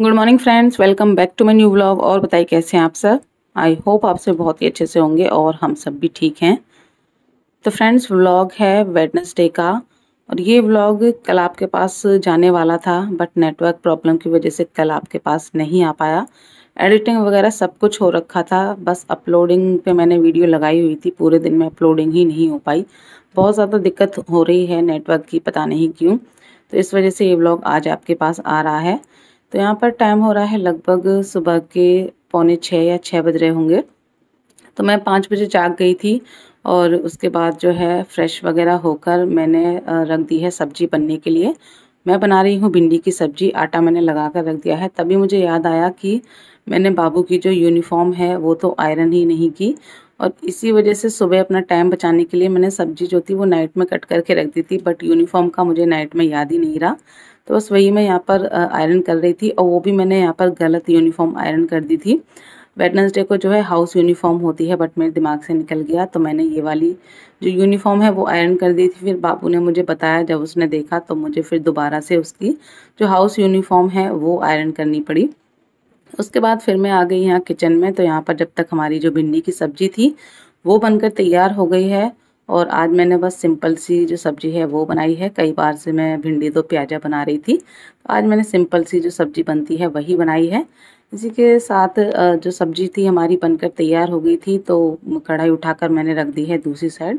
good morning friends welcome back to my new blog और बताइए कैसे हैं आप सब आई होप आप सब बहुत ही अच्छे से होंगे और हम सब भी ठीक हैं तो फ्रेंड्स व्लॉग है वेडनेसडे का और ये व्लॉग कल आपके पास जाने वाला था बट नेटवर्क प्रॉब्लम की वजह से कल आपके पास नहीं आ पाया एडिटिंग वगैरह सब कुछ हो रखा था बस अपलोडिंग पे मैंने वीडियो लगाई हुई थी पूरे दिन में अपलोडिंग ही नहीं हो पाई बहुत ज़्यादा दिक्कत हो रही है नेटवर्क की पता नहीं क्यों तो इस वजह से ये व्लॉग आज आपके पास आ रहा है तो यहाँ पर टाइम हो रहा है लगभग सुबह के पौने छः या छः बज रहे होंगे तो मैं पाँच बजे जाग गई थी और उसके बाद जो है फ्रेश वगैरह होकर मैंने रख दी है सब्जी बनने के लिए मैं बना रही हूँ भिंडी की सब्जी आटा मैंने लगा कर रख दिया है तभी मुझे याद आया कि मैंने बाबू की जो यूनिफॉर्म है वो तो आयरन ही नहीं की और इसी वजह से सुबह अपना टाइम बचाने के लिए मैंने सब्जी जो थी वो नाइट में कट करके रख दी थी बट यूनिफॉर्म का मुझे नाइट में याद ही नहीं रहा तो बस वही मैं यहाँ पर आयरन कर रही थी और वो भी मैंने यहाँ पर गलत यूनिफॉर्म आयरन कर दी थी वेटनसडे को जो है हाउस यूनिफॉर्म होती है बट मेरे दिमाग से निकल गया तो मैंने ये वाली जो यूनिफॉर्म है वो आयरन कर दी थी फिर बाबू ने मुझे बताया जब उसने देखा तो मुझे फिर दोबारा से उसकी जो हाउस यूनिफॉर्म है वो आयरन करनी पड़ी उसके बाद फिर मैं आ गई यहाँ किचन में तो यहाँ पर जब तक हमारी जो भिंडी की सब्ज़ी थी वो बनकर तैयार हो गई है और आज मैंने बस सिंपल सी जो सब्ज़ी है वो बनाई है कई बार से मैं भिंडी दो तो प्याजा बना रही थी तो आज मैंने सिंपल सी जो सब्ज़ी बनती है वही बनाई है इसी के साथ जो सब्ज़ी थी हमारी बनकर तैयार हो गई थी तो कढ़ाई उठाकर मैंने रख दी है दूसरी साइड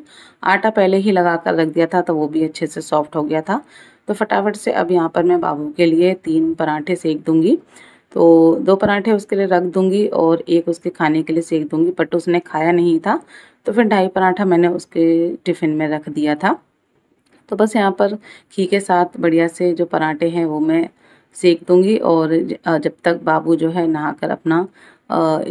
आटा पहले ही लगा कर रख दिया था तो वो भी अच्छे से सॉफ्ट हो गया था तो फटाफट से अब यहाँ पर मैं बाबू के लिए तीन पराठे सेक दूँगी तो दो पराठे उसके लिए रख दूंगी और एक उसके खाने के लिए सेक दूँगी बट उसने खाया नहीं था तो फिर ढाई पराठा मैंने उसके टिफ़िन में रख दिया था तो बस यहाँ पर घी के साथ बढ़िया से जो पराठे हैं वो मैं सेक दूँगी और जब तक बाबू जो है नहाकर अपना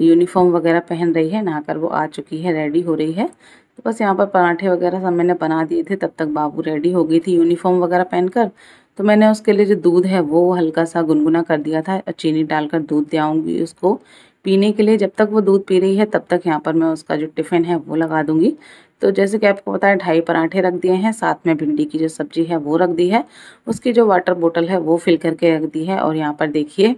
यूनिफॉर्म वगैरह पहन रही है नहाकर वो आ चुकी है रेडी हो रही है तो बस यहाँ पर पराठे वगैरह सब मैंने बना दिए थे तब तक बाबू रेडी हो गई थी यूनिफॉर्म वगैरह पहनकर तो मैंने उसके लिए जो दूध है वो हल्का सा गुनगुना कर दिया था और चीनी डालकर दूध दे आऊँगी उसको पीने के लिए जब तक वो दूध पी रही है तब तक यहाँ पर मैं उसका जो टिफ़िन है वो लगा दूँगी तो जैसे कि आपको पता है ढाई पराठे रख दिए हैं साथ में भिंडी की जो सब्ज़ी है वो रख दी है उसकी जो वाटर बोतल है वो फिल करके रख दी है और यहाँ पर देखिए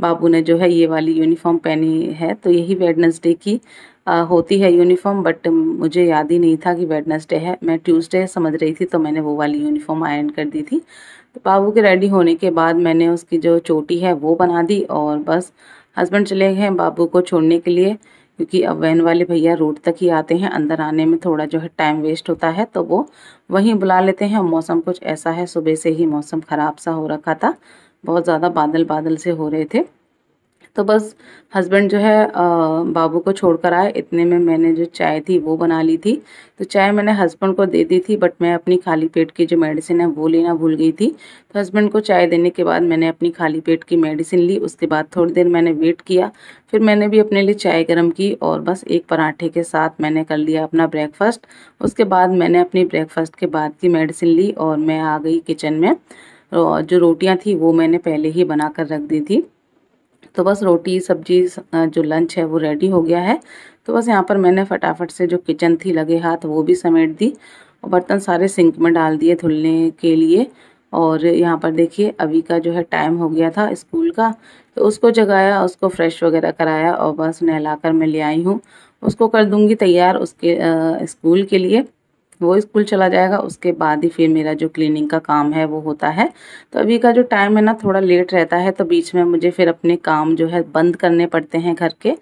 बाबू ने जो है ये वाली यूनिफॉर्म पहनी है तो यही वेडनेसडे की आ, होती है यूनिफॉर्म बट मुझे याद ही नहीं था कि वेडनेसडे है मैं ट्यूसडे समझ रही थी तो मैंने वो वाली यूनिफॉर्म आयन कर दी थी तो बाबू के रेडी होने के बाद मैंने उसकी जो चोटी है वो बना दी और बस हस्बैंड चले गए बाबू को छोड़ने के लिए क्योंकि अब वैन वाले भैया रोड तक ही आते हैं अंदर आने में थोड़ा जो है टाइम वेस्ट होता है तो वो वहीं बुला लेते हैं मौसम कुछ ऐसा है सुबह से ही मौसम ख़राब सा हो रखा था बहुत ज़्यादा बादल बादल से हो रहे थे तो बस हस्बैंड जो है बाबू को छोड़ कर आए इतने में मैंने जो चाय थी वो बना ली थी तो चाय मैंने हस्बैंड को दे दी थी बट मैं अपनी खाली पेट की जो मेडिसिन है वो लेना भूल गई थी तो हस्बैंड को चाय देने के बाद मैंने अपनी खाली पेट की मेडिसिन ली उसके बाद थोड़ी देर मैंने वेट किया फिर मैंने भी अपने लिए चाय गर्म की और बस एक पराठे के साथ मैंने कर लिया अपना ब्रेकफास्ट उसके बाद मैंने अपनी ब्रेकफास्ट के बाद की मेडिसिन ली और मैं आ गई किचन में जो रोटियाँ थी वो मैंने पहले ही बना कर रख दी थी तो बस रोटी सब्जी जो लंच है वो रेडी हो गया है तो बस यहाँ पर मैंने फटाफट से जो किचन थी लगे हाथ वो भी समेट दी और बर्तन सारे सिंक में डाल दिए धुलने के लिए और यहाँ पर देखिए अभी का जो है टाइम हो गया था स्कूल का तो उसको जगाया उसको फ्रेश वगैरह कराया और बस नहला कर मैं ले आई हूँ उसको कर दूँगी तैयार उसके स्कूल के लिए वो स्कूल चला जाएगा उसके बाद ही फिर मेरा जो क्लीनिंग का काम है वो होता है तो अभी का जो टाइम है ना थोड़ा लेट रहता है तो बीच में मुझे फिर अपने काम जो है बंद करने पड़ते हैं घर के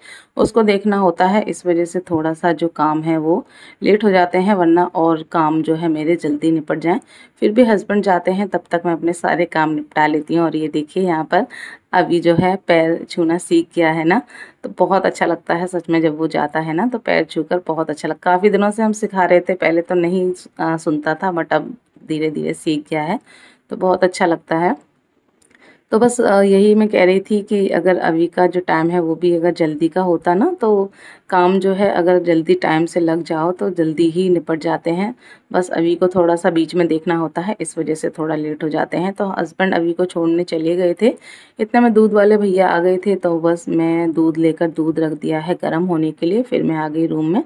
उसको देखना होता है इस वजह से थोड़ा सा जो काम है वो लेट हो जाते हैं वरना और काम जो है मेरे जल्दी निपट जाएँ फिर भी हस्बैंड जाते हैं तब तक मैं अपने सारे काम निपटा लेती हूँ और ये देखिए यहाँ पर अभी जो है पैर छूना सीख गया है ना तो बहुत अच्छा लगता है सच में जब वो जाता है ना तो पैर छू कर बहुत अच्छा लगता काफ़ी दिनों से हम सिखा रहे थे पहले तो नहीं सुनता था बट अब धीरे धीरे सीख गया है तो बहुत अच्छा लगता है तो बस यही मैं कह रही थी कि अगर अभी का जो टाइम है वो भी अगर जल्दी का होता ना तो काम जो है अगर जल्दी टाइम से लग जाओ तो जल्दी ही निपट जाते हैं बस अभी को थोड़ा सा बीच में देखना होता है इस वजह से थोड़ा लेट हो जाते हैं तो हस्बैंड अभी को छोड़ने चले गए थे इतने में दूध वाले भैया आ गए थे तो बस मैं दूध लेकर दूध रख दिया है गर्म होने के लिए फिर मैं आ गई रूम में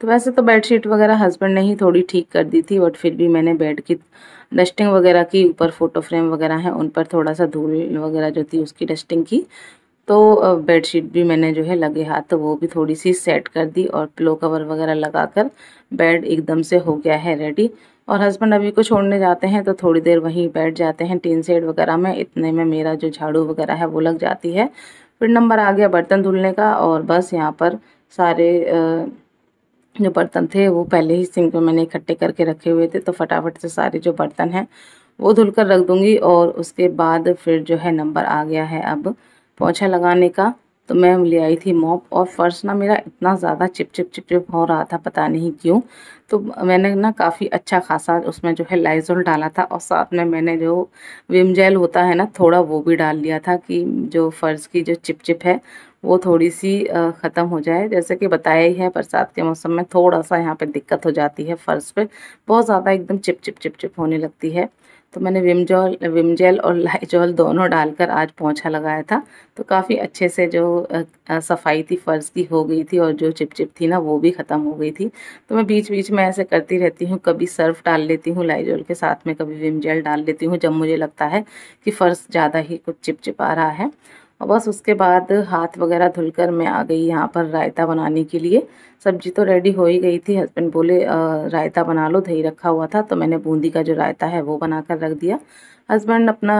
तो वैसे तो बेडशीट वगैरह हस्बैंड ने ही थोड़ी ठीक कर दी थी बट फिर भी मैंने बेड की डस्टिंग वगैरह की ऊपर फ़ोटो फ्रेम वगैरह है उन पर थोड़ा सा धूल वगैरह जो थी उसकी डस्टिंग की तो बेडशीट भी मैंने जो है लगे हाथ तो वो भी थोड़ी सी सेट कर दी और पिलो कवर वगैरह लगाकर बेड एकदम से हो गया है रेडी और हस्बैंड अभी को छोड़ने जाते हैं तो थोड़ी देर वहीं बैठ जाते हैं टीन सेट वगैरह में इतने में मेरा जो झाड़ू वगैरह है वो लग जाती है फिर नंबर आ गया बर्तन धुलने का और बस यहाँ पर सारे जो बर्तन थे वो पहले ही सिंक में मैंने इकट्ठे करके रखे हुए थे तो फटाफट से सारे जो बर्तन हैं वो धुल कर रख दूँगी और उसके बाद फिर जो है नंबर आ गया है अब पोछा लगाने का तो मैं ले आई थी मॉप और फर्श ना मेरा इतना ज़्यादा चिप चिप चिप चिप हो रहा था पता नहीं क्यों तो मैंने ना काफ़ी अच्छा खासा उसमें जो है लाइजोल डाला था और साथ में मैंने जो विम जेल होता है ना थोड़ा वो भी डाल लिया था कि जो फ़र्श की जो चिप चिप है वो थोड़ी सी ख़त्म हो जाए जैसे कि बताया ही है बरसात के मौसम में थोड़ा सा यहाँ पर दिक्कत हो जाती है फ़र्श पर बहुत ज़्यादा एकदम चिप चिप चिप चिप होने लगती है तो मैंने विम जॉल विम जेल और लाइजॉल दोनों डालकर आज पोंछा लगाया था तो काफ़ी अच्छे से जो सफाई थी फ़र्श की हो गई थी और जो चिपचिप थी ना वो भी ख़त्म हो गई थी तो मैं बीच बीच में ऐसे करती रहती हूँ कभी सर्फ डाल लेती हूँ लाइजॉल के साथ में कभी विम जेल डाल लेती हूँ जब मुझे लगता है कि फ़र्श ज़्यादा ही कुछ चिपचिपा रहा है और बस उसके बाद हाथ वगैरह धुलकर मैं आ गई यहाँ पर रायता बनाने के लिए सब्जी तो रेडी हो ही गई थी हस्बैंड बोले आ, रायता बना लो दही रखा हुआ था तो मैंने बूंदी का जो रायता है वो बना कर रख दिया हस्बैंड अपना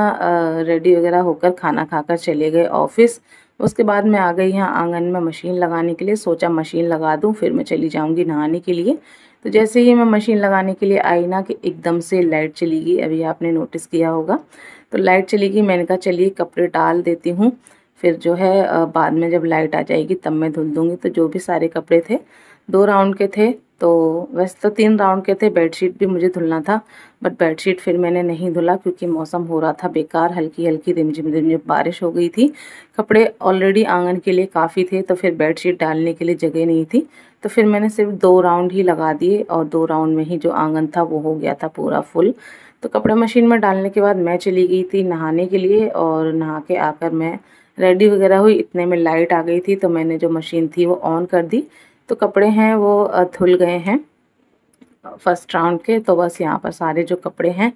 रेडी वगैरह होकर खाना खाकर चले गए ऑफिस उसके बाद मैं आ गई यहाँ आंगन में मशीन लगाने के लिए सोचा मशीन लगा दूँ फिर मैं चली जाऊँगी नहाने के लिए तो जैसे ही मैं मशीन लगाने के लिए आई ना कि एकदम से लाइट चली गई अभी आपने नोटिस किया होगा तो लाइट चली गई मैंने कहा चलिए कपड़े डाल देती हूँ फिर जो है बाद में जब लाइट आ जाएगी तब मैं धुल दूँगी तो जो भी सारे कपड़े थे दो राउंड के थे तो वैसे तो तीन राउंड के थे बेडशीट भी मुझे धुलना था बट बेडशीट फिर मैंने नहीं धुला क्योंकि मौसम हो रहा था बेकार हल्की हल्की रिमझिम रिमझिम बारिश हो गई थी कपड़े ऑलरेडी आंगन के लिए काफ़ी थे तो फिर बेडशीट डालने के लिए जगह नहीं थी तो फिर मैंने सिर्फ दो राउंड ही लगा दिए और दो राउंड में ही जो आंगन था वो हो गया था पूरा फुल तो कपड़े मशीन में डालने के बाद मैं चली गई थी नहाने के लिए और नहा के आकर मैं रेडी वगैरह हुई इतने में लाइट आ गई थी तो मैंने जो मशीन थी वो ऑन कर दी तो कपड़े हैं वो धुल गए हैं फर्स्ट राउंड के तो बस यहाँ पर सारे जो कपड़े हैं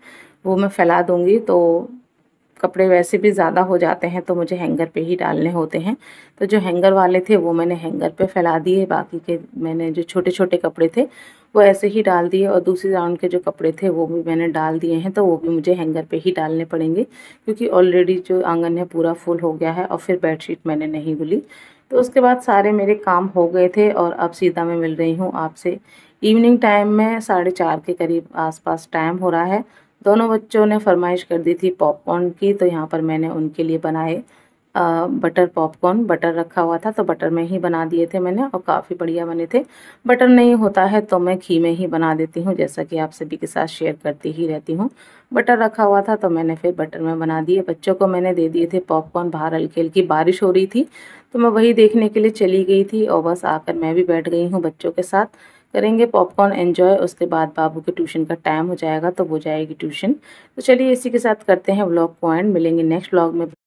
वो मैं फैला दूँगी तो कपड़े वैसे भी ज़्यादा हो जाते हैं तो मुझे हैंगर पे ही डालने होते हैं तो जो हैंगर वाले थे वो मैंने हैंगर पे फैला दिए बाकी के मैंने जो छोटे छोटे कपड़े थे वो ऐसे ही डाल दिए और दूसरी राउंड के जो कपड़े थे वो भी मैंने डाल दिए हैं तो वो भी मुझे हैंगर पे ही डालने पड़ेंगे क्योंकि ऑलरेडी जो आंगन है पूरा फुल हो गया है और फिर बेडशीट मैंने नहीं गुली तो उसके बाद सारे मेरे काम हो गए थे और अब सीधा मैं मिल रही हूँ आपसे इवनिंग टाइम में साढ़े चार के करीब आस टाइम हो रहा है दोनों बच्चों ने फरमाइश कर दी थी पॉपकॉर्न की तो यहाँ पर मैंने उनके लिए बनाए आ, बटर पॉपकॉर्न बटर रखा हुआ था तो बटर में ही बना दिए थे मैंने और काफ़ी बढ़िया बने थे बटर नहीं होता है तो मैं घी में ही बना देती हूँ जैसा कि आप सभी के साथ शेयर करती ही रहती हूँ बटर रखा हुआ था तो मैंने फिर बटर में बना दिए बच्चों को मैंने दे दिए थे पॉपकॉर्न बाहर हल्की हल्की बारिश हो रही थी तो मैं वही देखने के लिए चली गई थी और बस आकर मैं भी बैठ गई हूँ बच्चों के साथ करेंगे पॉपकॉर्न एंजॉय उसके बाद बाबू के ट्यूशन का टाइम हो जाएगा तो वो जाएगी ट्यूशन तो चलिए इसी के साथ करते हैं ब्लॉग पॉइंट मिलेंगे नेक्स्ट ब्लॉग में